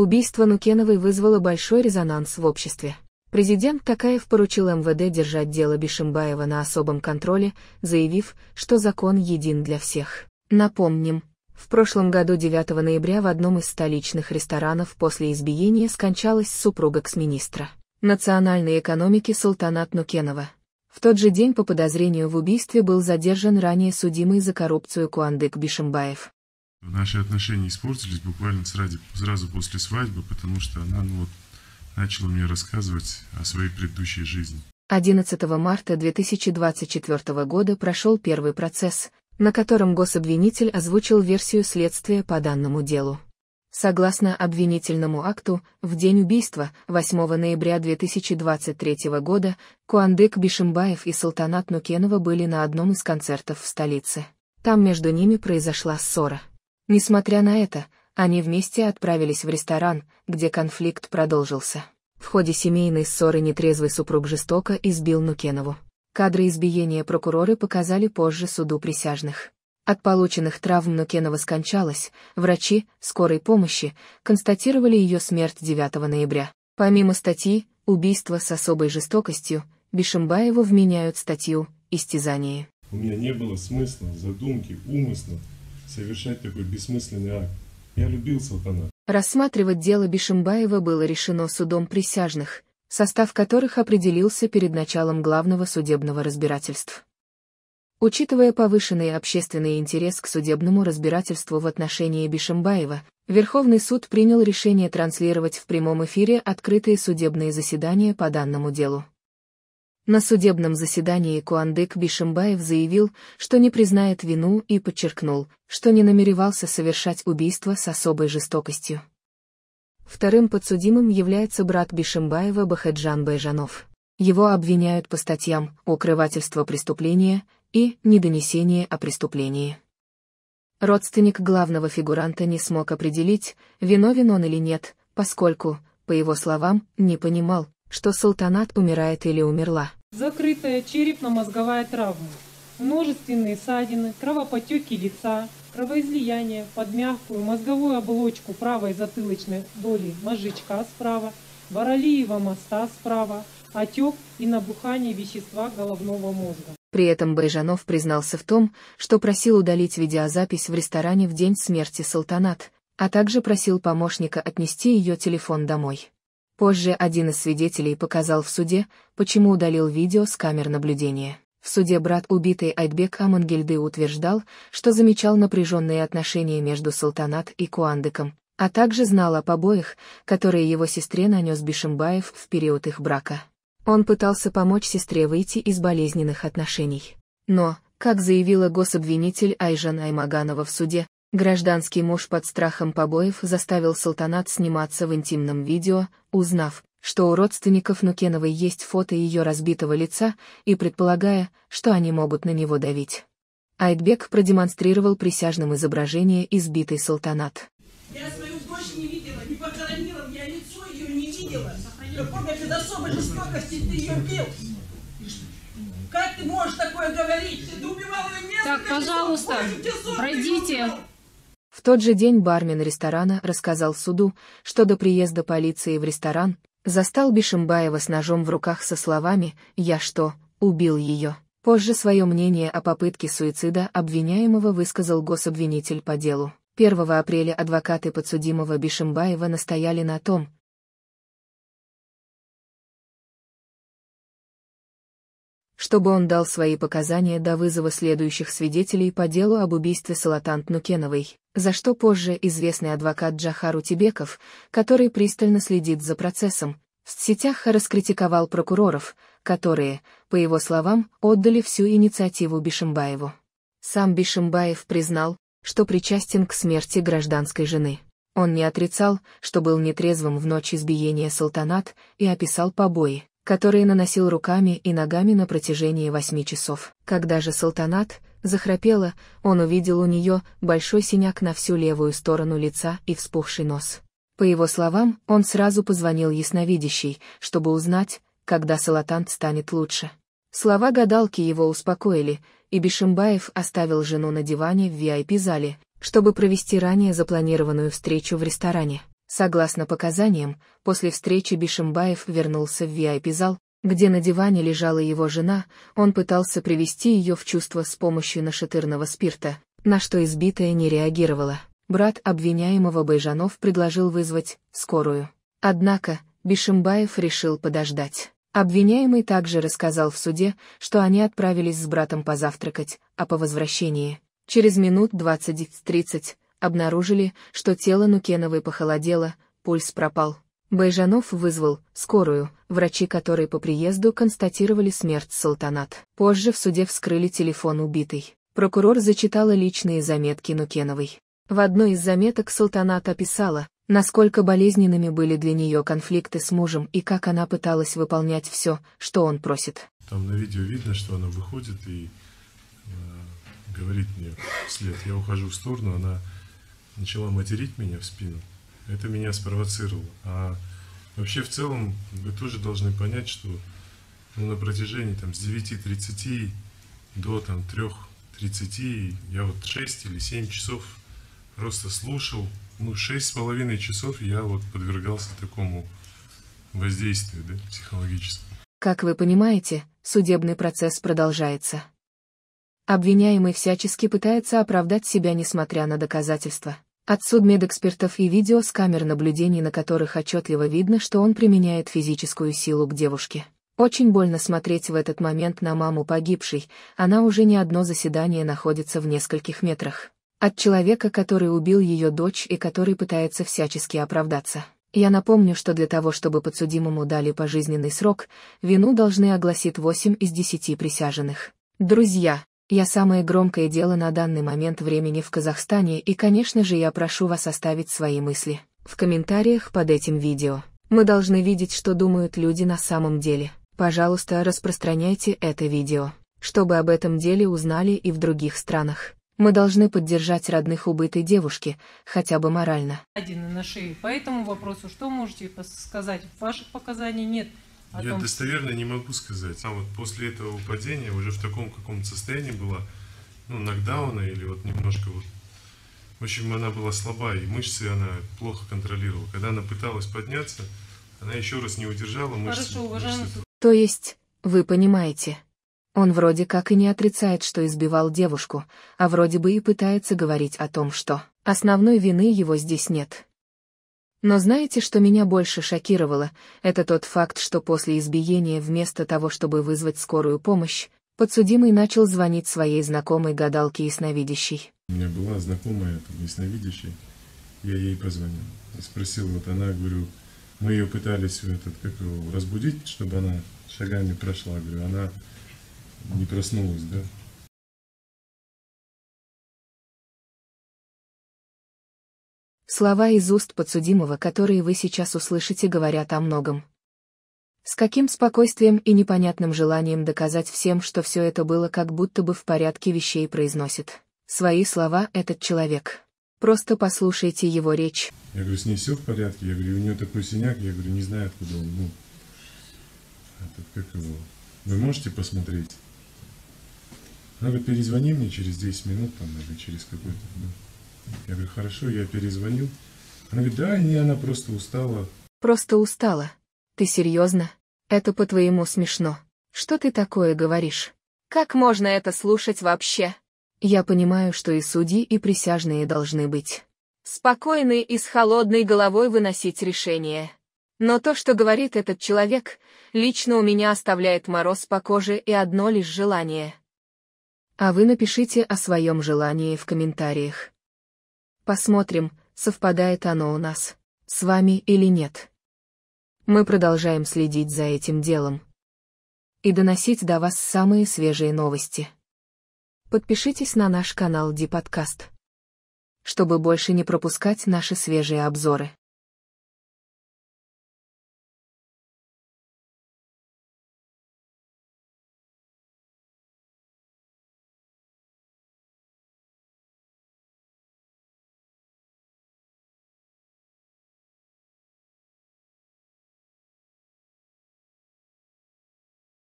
Убийство Нукеновой вызвало большой резонанс в обществе. Президент Такаев поручил МВД держать дело Бишимбаева на особом контроле, заявив, что закон един для всех. Напомним, в прошлом году 9 ноября в одном из столичных ресторанов после избиения скончалась супруга экс-министра национальной экономики Султанат Нукенова. В тот же день по подозрению в убийстве был задержан ранее судимый за коррупцию Куандык Бишимбаев. Наши отношения испортились буквально сразу, сразу после свадьбы, потому что она ну, вот, начала мне рассказывать о своей предыдущей жизни. 11 марта 2024 года прошел первый процесс, на котором гособвинитель озвучил версию следствия по данному делу. Согласно обвинительному акту, в день убийства, 8 ноября 2023 года, Куандык Бишимбаев и Султанат Нукенова были на одном из концертов в столице. Там между ними произошла ссора. Несмотря на это, они вместе отправились в ресторан, где конфликт продолжился. В ходе семейной ссоры нетрезвый супруг жестоко избил Нукенову. Кадры избиения прокуроры показали позже суду присяжных. От полученных травм Нукенова скончалась, врачи скорой помощи констатировали ее смерть 9 ноября. Помимо статьи «Убийство с особой жестокостью» Бишимбаеву вменяют статью «Истязание». У меня не было смысла, задумки, умысла совершать такой бессмысленный акт. Я любил Салтана. Рассматривать дело Бишимбаева было решено судом присяжных, состав которых определился перед началом главного судебного разбирательства. Учитывая повышенный общественный интерес к судебному разбирательству в отношении Бишимбаева, Верховный суд принял решение транслировать в прямом эфире открытые судебные заседания по данному делу. На судебном заседании Куандык Бишимбаев заявил, что не признает вину и подчеркнул, что не намеревался совершать убийство с особой жестокостью. Вторым подсудимым является брат Бишимбаева Бахаджан Байжанов. Его обвиняют по статьям «Укрывательство преступления» и «Недонесение о преступлении». Родственник главного фигуранта не смог определить, виновен он или нет, поскольку, по его словам, не понимал, что султанат умирает или умерла закрытая черепно-мозговая травма, множественные ссадины, кровопотеки лица, кровоизлияние под мягкую мозговую оболочку правой затылочной доли мозжечка справа, Боролиева моста справа, отек и набухание вещества головного мозга. При этом Байжанов признался в том, что просил удалить видеозапись в ресторане в день смерти Салтанат, а также просил помощника отнести ее телефон домой. Позже один из свидетелей показал в суде, почему удалил видео с камер наблюдения. В суде брат убитый Айтбек Амангельды утверждал, что замечал напряженные отношения между Султанат и Куандыком, а также знал о побоях, которые его сестре нанес Бишимбаев в период их брака. Он пытался помочь сестре выйти из болезненных отношений. Но, как заявила гособвинитель Айжан Аймаганова в суде, Гражданский муж под страхом побоев заставил султанат сниматься в интимном видео, узнав, что у родственников Нукеновой есть фото ее разбитого лица и предполагая, что они могут на него давить. Айтбек продемонстрировал присяжным изображение избитый султанат. Я свою дочь не видела, не похоронила, я лицо ее не видела. Какой без особой жестокости ты ее бил? Как ты можешь такое говорить? Ты убивал ее несколько Так, пожалуйста, часов, пройдите. В тот же день бармен ресторана рассказал суду, что до приезда полиции в ресторан застал Бишимбаева с ножом в руках со словами «Я что, убил ее?». Позже свое мнение о попытке суицида обвиняемого высказал гособвинитель по делу. 1 апреля адвокаты подсудимого Бишимбаева настояли на том, чтобы он дал свои показания до вызова следующих свидетелей по делу об убийстве Салатант Нукеновой, за что позже известный адвокат Джахар Утибеков, который пристально следит за процессом, в сетях раскритиковал прокуроров, которые, по его словам, отдали всю инициативу Бишимбаеву. Сам Бишимбаев признал, что причастен к смерти гражданской жены. Он не отрицал, что был нетрезвым в ночь избиения салтанат и описал побои, которые наносил руками и ногами на протяжении восьми часов. Когда же султанат захрапела, он увидел у нее большой синяк на всю левую сторону лица и вспухший нос. По его словам, он сразу позвонил ясновидящей, чтобы узнать, когда Салатант станет лучше. Слова гадалки его успокоили, и Бишимбаев оставил жену на диване в VIP-зале, чтобы провести ранее запланированную встречу в ресторане. Согласно показаниям, после встречи Бишимбаев вернулся в VIP-зал, где на диване лежала его жена, он пытался привести ее в чувство с помощью нашатырного спирта, на что избитая не реагировала. Брат обвиняемого Байжанов предложил вызвать «скорую». Однако, Бишимбаев решил подождать. Обвиняемый также рассказал в суде, что они отправились с братом позавтракать, а по возвращении, через минут 20-30, обнаружили, что тело Нукеновой похолодело, пульс пропал. Байжанов вызвал скорую, врачи которой по приезду констатировали смерть Султанат. Позже в суде вскрыли телефон убитой. Прокурор зачитала личные заметки Нукеновой. В одной из заметок Султанат описала, насколько болезненными были для нее конфликты с мужем и как она пыталась выполнять все, что он просит. Там на видео видно, что она выходит и э, говорит мне вслед. Я ухожу в сторону, она начала материть меня в спину, это меня спровоцировало. А вообще в целом вы тоже должны понять, что ну, на протяжении там, с 9.30 до там, 3.30 я вот 6 или 7 часов просто слушал. Ну, 6,5 часов я вот подвергался такому воздействию да, психологическому. Как вы понимаете, судебный процесс продолжается. Обвиняемый всячески пытается оправдать себя несмотря на доказательства. От судмедэкспертов и видео с камер наблюдений, на которых отчетливо видно, что он применяет физическую силу к девушке. Очень больно смотреть в этот момент на маму погибшей, она уже не одно заседание находится в нескольких метрах. От человека, который убил ее дочь и который пытается всячески оправдаться. Я напомню, что для того, чтобы подсудимому дали пожизненный срок, вину должны огласить 8 из 10 присяженных. Друзья, я самое громкое дело на данный момент времени в Казахстане и, конечно же, я прошу вас оставить свои мысли в комментариях под этим видео. Мы должны видеть, что думают люди на самом деле. Пожалуйста, распространяйте это видео, чтобы об этом деле узнали и в других странах. Мы должны поддержать родных убытой девушки, хотя бы морально. Один на шее. По этому вопросу что можете сказать? Ваших показаний нет. Я том... достоверно не могу сказать. А вот после этого упадения уже в таком каком-то состоянии была, ну, нокдауна или вот немножко вот в общем, она была слаба, и мышцы она плохо контролировала. Когда она пыталась подняться, она еще раз не удержала мышцы. Хорошо, уважаемый мышцы... То есть, вы понимаете, он вроде как и не отрицает, что избивал девушку, а вроде бы и пытается говорить о том, что основной вины его здесь нет. Но знаете, что меня больше шокировало, это тот факт, что после избиения вместо того, чтобы вызвать скорую помощь, подсудимый начал звонить своей знакомой гадалке ясновидящей. У меня была знакомая там, ясновидящая, я ей позвонил. Я спросил, вот она, говорю, мы ее пытались этот, как его, разбудить, чтобы она шагами прошла, говорю, она не проснулась, да? Слова из уст подсудимого, которые вы сейчас услышите, говорят о многом. С каким спокойствием и непонятным желанием доказать всем, что все это было как будто бы в порядке вещей произносит. Свои слова этот человек. Просто послушайте его речь. Я говорю, с ней все в порядке? Я говорю, у нее такой синяк, я говорю, не знаю, откуда он. Ну, этот, как его? Вы можете посмотреть? Она говорит, перезвони мне через 10 минут там, или через какое то время. Я говорю, хорошо, я перезвоню. Она говорит, да, не, она просто устала. Просто устала. Ты серьезно? Это по-твоему смешно. Что ты такое говоришь? Как можно это слушать вообще? Я понимаю, что и судьи, и присяжные должны быть. Спокойны и с холодной головой выносить решение. Но то, что говорит этот человек, лично у меня оставляет мороз по коже и одно лишь желание. А вы напишите о своем желании в комментариях. Посмотрим, совпадает оно у нас, с вами или нет. Мы продолжаем следить за этим делом и доносить до вас самые свежие новости. Подпишитесь на наш канал Ди Подкаст, чтобы больше не пропускать наши свежие обзоры.